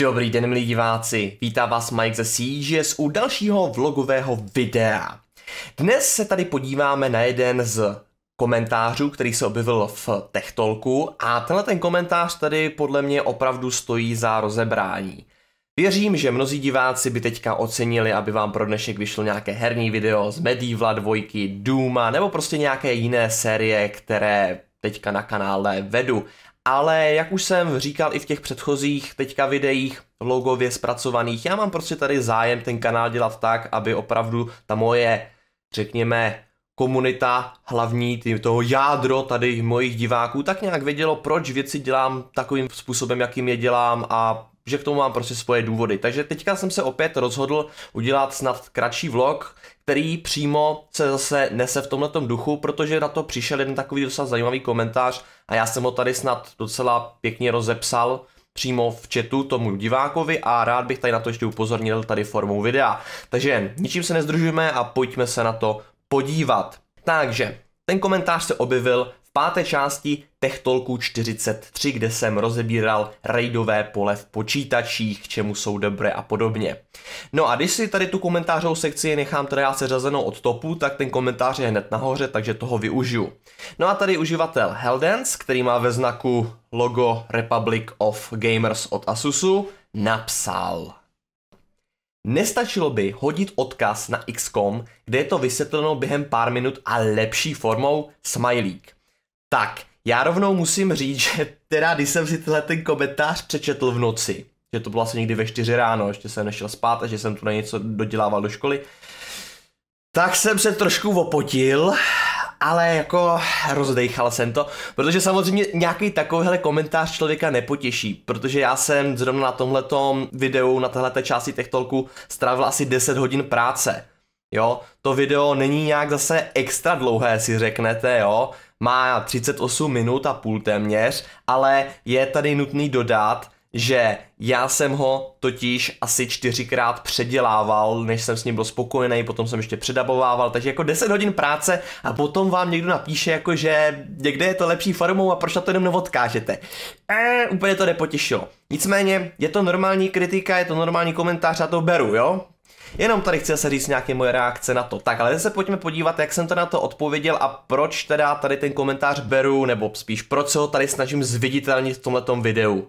Dobrý den, milí diváci. Vítá vás Mike ze CGS u dalšího vlogového videa. Dnes se tady podíváme na jeden z komentářů, který se objevil v Techtolku a tenhle ten komentář tady podle mě opravdu stojí za rozebrání. Věřím, že mnozí diváci by teďka ocenili, aby vám pro dnešek vyšlo nějaké herní video z Medieval 2, Duma nebo prostě nějaké jiné série, které teďka na kanále vedu ale jak už jsem říkal i v těch předchozích teďka videích logově zpracovaných, já mám prostě tady zájem ten kanál dělat tak, aby opravdu ta moje, řekněme, komunita hlavní, toho jádro tady mojich diváků, tak nějak vědělo, proč věci dělám takovým způsobem, jakým je dělám a že k tomu mám prostě svoje důvody. Takže teďka jsem se opět rozhodl udělat snad kratší vlog, který přímo se zase nese v tomhletom duchu, protože na to přišel jeden takový docela zajímavý komentář a já jsem ho tady snad docela pěkně rozepsal přímo v chatu tomu divákovi a rád bych tady na to ještě upozornil tady formou videa. Takže ničím se nezdružujeme a pojďme se na to podívat. Takže ten komentář se objevil páté části Tech 43, kde jsem rozebíral raidové pole v počítačích, k čemu jsou dobré a podobně. No a když si tady tu komentářovou sekci nechám teda já seřazenou od topu, tak ten komentář je hned nahoře, takže toho využiju. No a tady uživatel Heldens, který má ve znaku logo Republic of Gamers od Asusu, napsal. Nestačilo by hodit odkaz na XCOM, kde je to vysvětleno během pár minut a lepší formou smajlík. Tak, já rovnou musím říct, že teda, když jsem si tenhle ten komentář přečetl v noci, že to bylo asi někdy ve 4 ráno, ještě jsem nešel spát a že jsem tu na něco dodělával do školy, tak jsem se trošku opotil, ale jako rozdejchal jsem to, protože samozřejmě nějaký takovýhle komentář člověka nepotěší, protože já jsem zrovna na tomhletom videu, na téhleté části techtolku strávil asi 10 hodin práce. Jo, to video není nějak zase extra dlouhé, si řeknete, jo, má 38 minut a půl téměř, ale je tady nutný dodat, že já jsem ho totiž asi čtyřikrát předělával, než jsem s ním byl spokojený, potom jsem ještě předabovával, takže jako 10 hodin práce a potom vám někdo napíše, jako že někde je to lepší formou a proč na to jenom neodkážete. Eee, úplně to nepotěšilo. Nicméně je to normální kritika, je to normální komentář a to beru, jo? Jenom tady chci se říct nějaké moje reakce na to. Tak, ale se pojďme podívat, jak jsem to na to odpověděl a proč teda tady ten komentář beru, nebo spíš proč se ho tady snažím zviditelnit v tomhletom videu.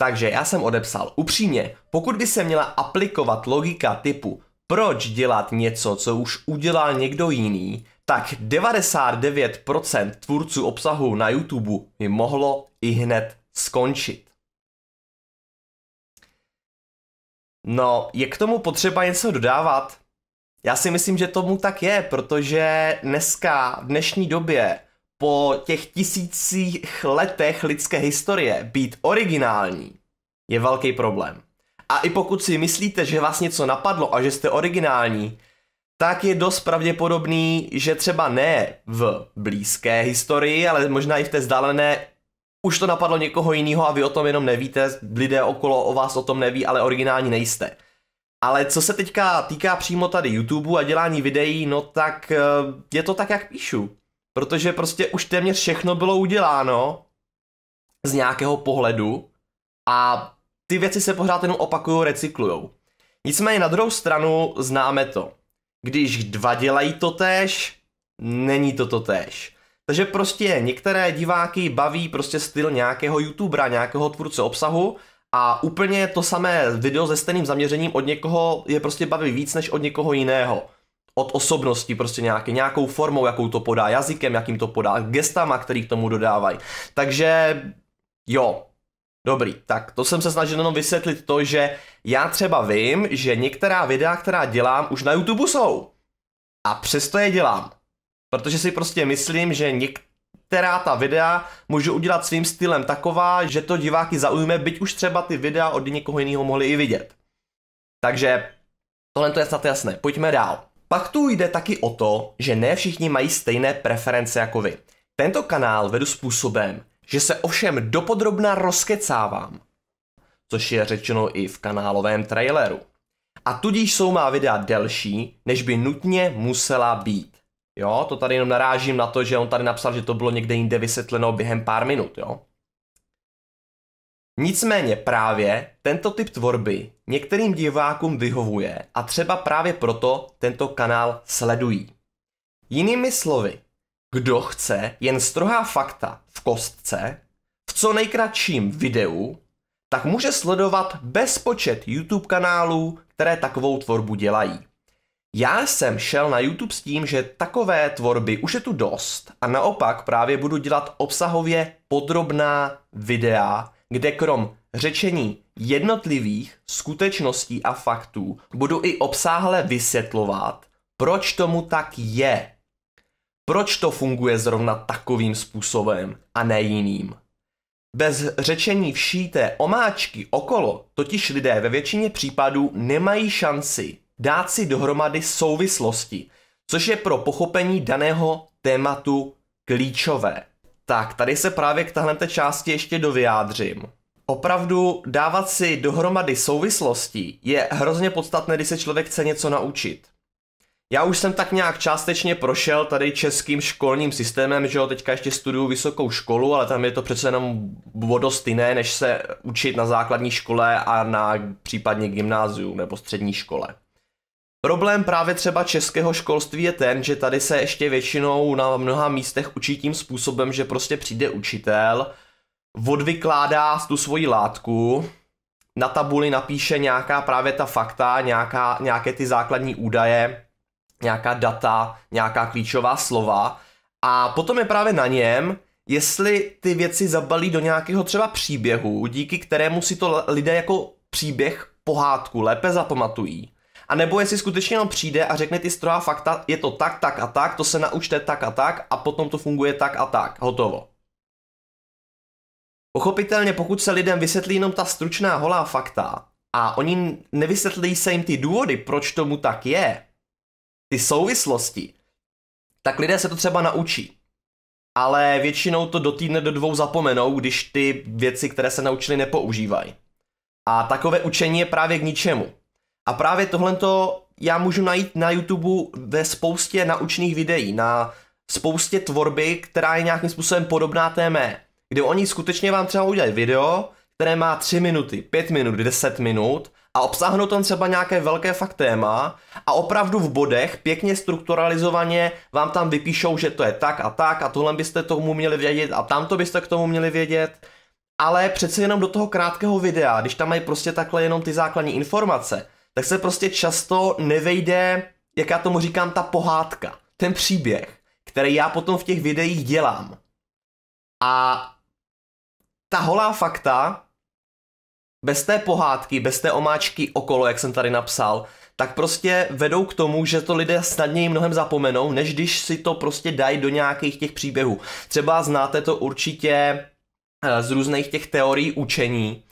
Takže já jsem odepsal, upřímně, pokud by se měla aplikovat logika typu proč dělat něco, co už udělal někdo jiný, tak 99% tvůrců obsahu na YouTube by mohlo i hned skončit. No, je k tomu potřeba něco dodávat? Já si myslím, že tomu tak je, protože dneska, v dnešní době, po těch tisících letech lidské historie, být originální je velký problém. A i pokud si myslíte, že vás něco napadlo a že jste originální, tak je dost pravděpodobný, že třeba ne v blízké historii, ale možná i v té vzdálené už to napadlo někoho jiného a vy o tom jenom nevíte, lidé okolo o vás o tom neví, ale originální nejste. Ale co se teďka týká přímo tady YouTube a dělání videí, no tak eh, je to tak, jak píšu. Protože prostě už téměř všechno bylo uděláno z nějakého pohledu a ty věci se pořád jenom opakují, recyklujou. Nicméně na druhou stranu známe to. Když dva dělají to též, není to to též. Takže prostě některé diváky baví prostě styl nějakého youtubera, nějakého tvůrce obsahu a úplně to samé video se stejným zaměřením od někoho je prostě baví víc než od někoho jiného. Od osobnosti prostě nějaké, nějakou formou, jakou to podá, jazykem, jakým to podá, gestama, který k tomu dodávají. Takže jo, Dobrý, tak to jsem se snažil jenom vysvětlit to, že já třeba vím, že některá videa, která dělám, už na YouTube jsou. A přesto je dělám. Protože si prostě myslím, že některá ta videa můžu udělat svým stylem taková, že to diváky zaujme, byť už třeba ty videa od někoho jiného mohli i vidět. Takže tohle to je snad jasné. Pojďme dál. Pak tu jde taky o to, že ne všichni mají stejné preference jako vy. Tento kanál vedu způsobem, že se ovšem dopodrobna rozkecávám, což je řečeno i v kanálovém traileru. A tudíž jsou má videa delší, než by nutně musela být. Jo, to tady jenom narážím na to, že on tady napsal, že to bylo někde jinde vysvětleno během pár minut, jo. Nicméně právě tento typ tvorby některým divákům vyhovuje a třeba právě proto tento kanál sledují. Jinými slovy, kdo chce jen strohá fakta v kostce, v co nejkratším videu, tak může sledovat bezpočet YouTube kanálů, které takovou tvorbu dělají. Já jsem šel na YouTube s tím, že takové tvorby už je tu dost a naopak právě budu dělat obsahově podrobná videa, kde krom řečení jednotlivých skutečností a faktů budu i obsáhle vysvětlovat, proč tomu tak je. Proč to funguje zrovna takovým způsobem a ne jiným. Bez řečení vší té omáčky okolo totiž lidé ve většině případů nemají šanci dát si dohromady souvislosti, což je pro pochopení daného tématu klíčové. Tak, tady se právě k tahle části ještě dovyjádřím. Opravdu dávat si dohromady souvislosti je hrozně podstatné, když se člověk chce něco naučit. Já už jsem tak nějak částečně prošel tady českým školním systémem, že jo, teďka ještě studuju vysokou školu, ale tam je to přece jenom vodost jiné, než se učit na základní škole a na případně gymnáziu nebo střední škole. Problém právě třeba českého školství je ten, že tady se ještě většinou na mnoha místech učí tím způsobem, že prostě přijde učitel, odvykládá tu svoji látku, na tabuli napíše nějaká právě ta fakta, nějaká, nějaké ty základní údaje, nějaká data, nějaká klíčová slova a potom je právě na něm, jestli ty věci zabalí do nějakého třeba příběhu, díky kterému si to lidé jako příběh pohádku lépe zapamatují a nebo jestli skutečně jenom přijde a řekne ty strohá fakta, je to tak, tak a tak, to se naučte tak a tak a potom to funguje tak a tak, hotovo. Pochopitelně, pokud se lidem vysvětlí jenom ta stručná holá fakta a oni nevysvětlí se jim ty důvody, proč tomu tak je, ty souvislosti, tak lidé se to třeba naučí. Ale většinou to do týdne, do dvou zapomenou, když ty věci, které se naučili, nepoužívají. A takové učení je právě k ničemu. A právě tohle já můžu najít na YouTube ve spoustě naučných videí, na spoustě tvorby, která je nějakým způsobem podobná té mé. Kdy oni skutečně vám třeba udělají video, které má 3 minuty, 5 minut, 10 minut a obsáhnou tam třeba nějaké velké fakt téma a opravdu v bodech pěkně strukturalizovaně vám tam vypíšou, že to je tak a tak a tohle byste tomu měli vědět a tamto byste k tomu měli vědět. Ale přece jenom do toho krátkého videa, když tam mají prostě takhle jenom ty základní informace, tak se prostě často nevejde, jak já tomu říkám, ta pohádka, ten příběh, který já potom v těch videích dělám. A ta holá fakta, bez té pohádky, bez té omáčky okolo, jak jsem tady napsal, tak prostě vedou k tomu, že to lidé snadněji mnohem zapomenou, než když si to prostě dají do nějakých těch příběhů. Třeba znáte to určitě eh, z různých těch teorií učení,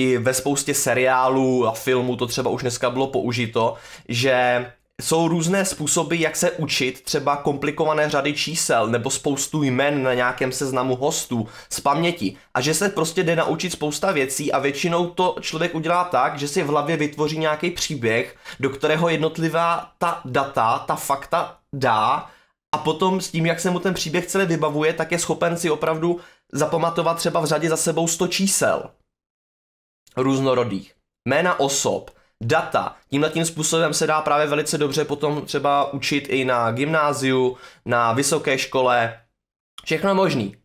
i ve spoustě seriálů a filmů to třeba už dneska bylo použito, že jsou různé způsoby, jak se učit třeba komplikované řady čísel nebo spoustu jmen na nějakém seznamu hostů z paměti. A že se prostě jde naučit spousta věcí a většinou to člověk udělá tak, že si v hlavě vytvoří nějaký příběh, do kterého jednotlivá ta data, ta fakta dá a potom s tím, jak se mu ten příběh celé vybavuje, tak je schopen si opravdu zapamatovat třeba v řadě za sebou 100 čísel různorodých. Jména osob, data. Tímhle tím způsobem se dá právě velice dobře potom třeba učit i na gymnáziu, na vysoké škole, všechno možný.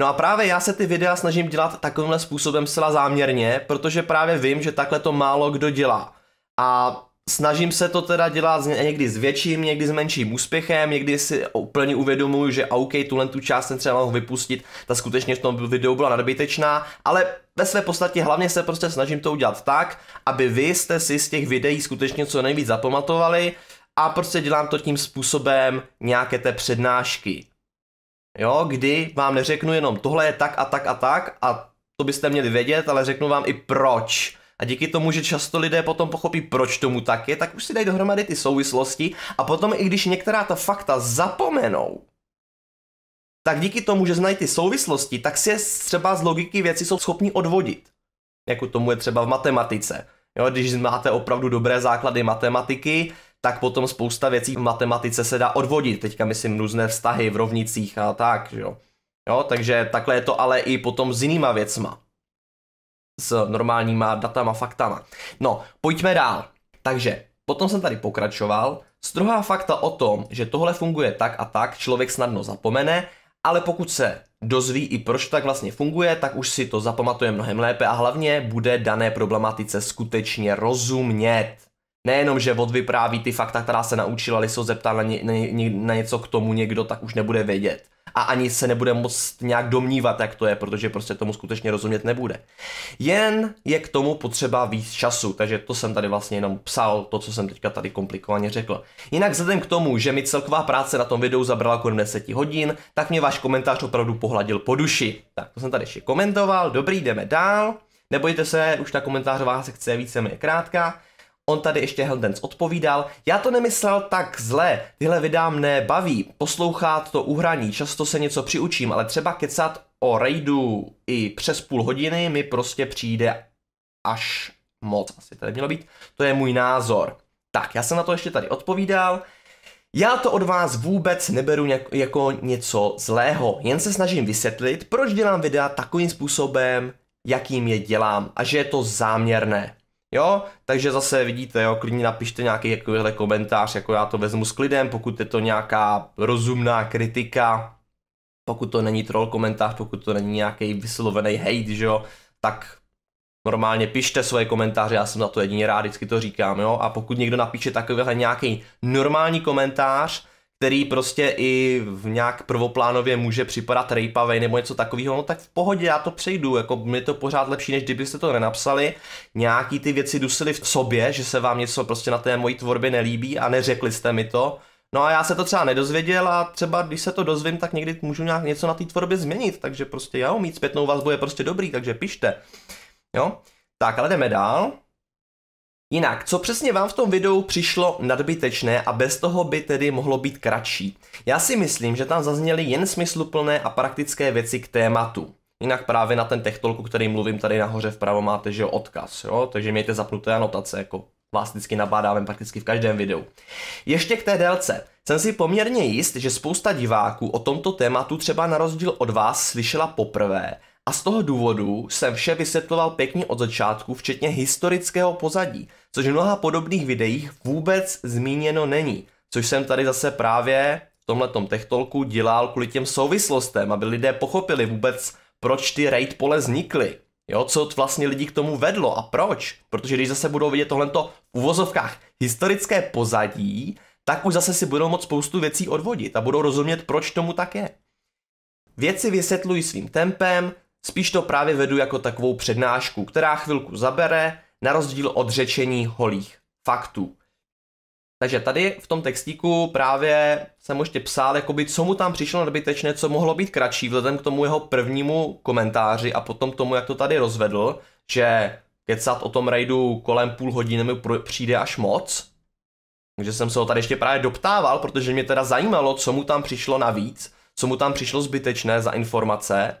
No a právě já se ty videa snažím dělat takovýmhle způsobem zcela záměrně, protože právě vím, že takhle to málo kdo dělá. A Snažím se to teda dělat někdy s větším, někdy s menším úspěchem, někdy si úplně uvědomuji, že OK, tuhle tu část jsem třeba mohl vypustit, ta skutečně v tom videu byla nadbytečná, ale ve své podstatě hlavně se prostě snažím to udělat tak, aby vy jste si z těch videí skutečně co nejvíc zapamatovali a prostě dělám to tím způsobem nějaké té přednášky. Jo, kdy vám neřeknu jenom tohle je tak a tak a tak a to byste měli vědět, ale řeknu vám i proč a díky tomu, že často lidé potom pochopí, proč tomu tak je, tak už si dají dohromady ty souvislosti a potom i když některá ta fakta zapomenou, tak díky tomu, že znají ty souvislosti, tak si je třeba z logiky věci jsou schopni odvodit. Jako tomu je třeba v matematice. Jo, když máte opravdu dobré základy matematiky, tak potom spousta věcí v matematice se dá odvodit. Teďka myslím různé vztahy v rovnicích a tak, jo. Jo, takže takhle je to ale i potom s jinýma věcma s normálníma datama, faktama. No, pojďme dál. Takže, potom jsem tady pokračoval. Strohá fakta o tom, že tohle funguje tak a tak, člověk snadno zapomene, ale pokud se dozví i proč tak vlastně funguje, tak už si to zapamatuje mnohem lépe a hlavně bude dané problematice skutečně rozumět. Nejenom, že odvypráví ty fakta, která se naučila, ale se ho zeptá na, ně, na, ně, na něco k tomu někdo, tak už nebude vědět a ani se nebude moc nějak domnívat, jak to je, protože prostě tomu skutečně rozumět nebude. Jen je k tomu potřeba víc času, takže to jsem tady vlastně jenom psal, to, co jsem teďka tady komplikovaně řekl. Jinak vzhledem k tomu, že mi celková práce na tom videu zabrala kolem 10 hodin, tak mě váš komentář opravdu pohladil po duši. Tak to jsem tady ještě komentoval, dobrý, jdeme dál. Nebojte se, už ta komentářová sekce je víceméně krátká. On tady ještě Heldens odpovídal, já to nemyslel tak zle, tyhle videa mne baví, poslouchat to uhraní, často se něco přiučím, ale třeba kecat o raidu i přes půl hodiny mi prostě přijde až moc, asi tady mělo být, to je můj názor. Tak, já jsem na to ještě tady odpovídal. Já to od vás vůbec neberu jako něco zlého, jen se snažím vysvětlit, proč dělám videa takovým způsobem, jakým je dělám a že je to záměrné. Jo, takže zase vidíte, jo, klidně napište nějaký jakovýhle komentář, jako já to vezmu s klidem, pokud je to nějaká rozumná kritika, pokud to není troll komentář, pokud to není nějaký vyslovený hate, že jo, tak normálně pište svoje komentáře, já jsem na to jedině rád, vždycky to říkám, jo, a pokud někdo napíše takovýhle nějaký normální komentář, který prostě i v nějak prvoplánově může připadat rejpavej nebo něco takového, no tak v pohodě, já to přejdu, jako mi to pořád lepší, než kdybyste to nenapsali, nějaký ty věci dusily v sobě, že se vám něco prostě na té mojí tvorbě nelíbí a neřekli jste mi to, No a já se to třeba nedozvěděl a třeba když se to dozvím, tak někdy můžu nějak něco na té tvorbě změnit, takže prostě já mít zpětnou vazbu je prostě dobrý, takže pište. Jo? Tak, ale jdeme dál. Jinak, co přesně vám v tom videu přišlo nadbytečné a bez toho by tedy mohlo být kratší? Já si myslím, že tam zazněly jen smysluplné a praktické věci k tématu. Jinak právě na ten techtolku, který mluvím tady nahoře vpravo, máte že odkaz, jo? takže mějte zapnuté anotace, jako vás vždycky nabádáme prakticky v každém videu. Ještě k té délce. Jsem si poměrně jist, že spousta diváků o tomto tématu třeba na rozdíl od vás slyšela poprvé a z toho důvodu jsem vše vysvětloval pěkně od začátku, včetně historického pozadí, což v mnoha podobných videích vůbec zmíněno není, což jsem tady zase právě v tomhletom techtolku dělal kvůli těm souvislostem, aby lidé pochopili vůbec, proč ty raid pole vznikly. Jo, co vlastně lidi k tomu vedlo a proč? Protože když zase budou vidět tohleto v uvozovkách historické pozadí, tak už zase si budou moc spoustu věcí odvodit a budou rozumět, proč tomu tak je. Věci vysvětluji svým tempem, Spíš to právě vedu jako takovou přednášku, která chvilku zabere, na rozdíl od řečení holých faktů. Takže tady v tom textíku právě jsem ještě psal, jakoby, co mu tam přišlo nadbytečné, co mohlo být kratší, vzhledem k tomu jeho prvnímu komentáři a potom tomu, jak to tady rozvedl, že kecat o tom rajdu kolem půl hodiny mi přijde až moc. Takže jsem se ho tady ještě právě doptával, protože mě teda zajímalo, co mu tam přišlo navíc, co mu tam přišlo zbytečné za informace.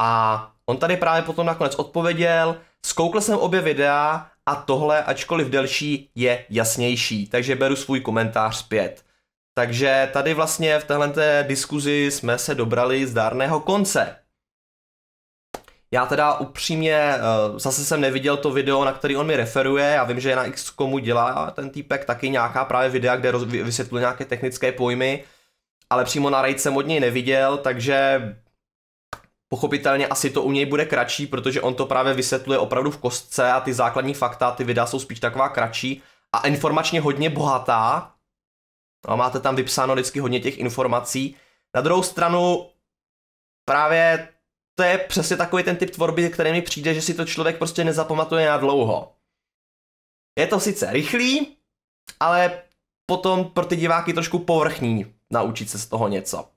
A on tady právě potom nakonec odpověděl, zkoukl jsem obě videa a tohle, ačkoliv delší, je jasnější, takže beru svůj komentář zpět. Takže tady vlastně v téhle té diskuzi jsme se dobrali z dárného konce. Já teda upřímně eh, zase jsem neviděl to video, na který on mi referuje. Já vím, že je na komu dělá ten týpek taky nějaká právě videa, kde vysvětluje nějaké technické pojmy, ale přímo na raid jsem od něj neviděl, takže Pochopitelně asi to u něj bude kratší, protože on to právě vysvětluje opravdu v kostce a ty základní fakta, ty videa jsou spíš taková kratší a informačně hodně bohatá. No, máte tam vypsáno vždycky hodně těch informací. Na druhou stranu právě to je přesně takový ten typ tvorby, který mi přijde, že si to člověk prostě nezapamatuje na dlouho. Je to sice rychlý, ale potom pro ty diváky trošku povrchní naučit se z toho něco.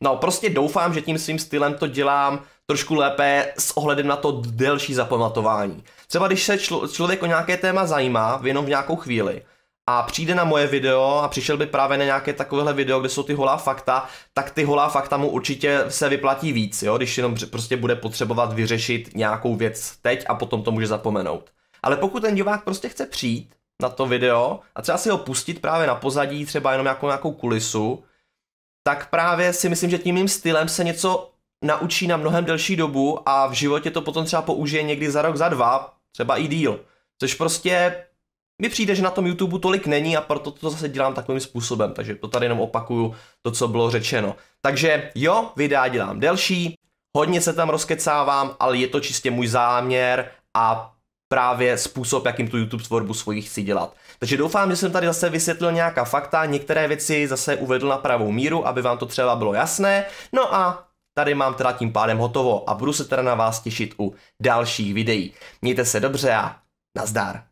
No, prostě doufám, že tím svým stylem to dělám trošku lépe s ohledem na to delší zapamatování. Třeba když se člo- člověk o nějaké téma zajímá, jenom v nějakou chvíli, a přijde na moje video a přišel by právě na nějaké takovéhle video, kde jsou ty holá fakta, tak ty holá fakta mu určitě se vyplatí víc, jo? když jenom prostě bude potřebovat vyřešit nějakou věc teď a potom to může zapomenout. Ale pokud ten divák prostě chce přijít na to video a třeba si ho pustit právě na pozadí, třeba jenom jako nějakou kulisu, tak právě si myslím, že tím mým stylem se něco naučí na mnohem delší dobu a v životě to potom třeba použije někdy za rok, za dva, třeba i díl. Což prostě mi přijde, že na tom YouTube tolik není a proto to zase dělám takovým způsobem, takže to tady jenom opakuju to, co bylo řečeno. Takže jo, videa dělám delší, hodně se tam rozkecávám, ale je to čistě můj záměr a právě způsob, jakým tu YouTube tvorbu svoji chci dělat. Takže doufám, že jsem tady zase vysvětlil nějaká fakta, některé věci zase uvedl na pravou míru, aby vám to třeba bylo jasné. No a tady mám teda tím pádem hotovo a budu se teda na vás těšit u dalších videí. Mějte se dobře a nazdar.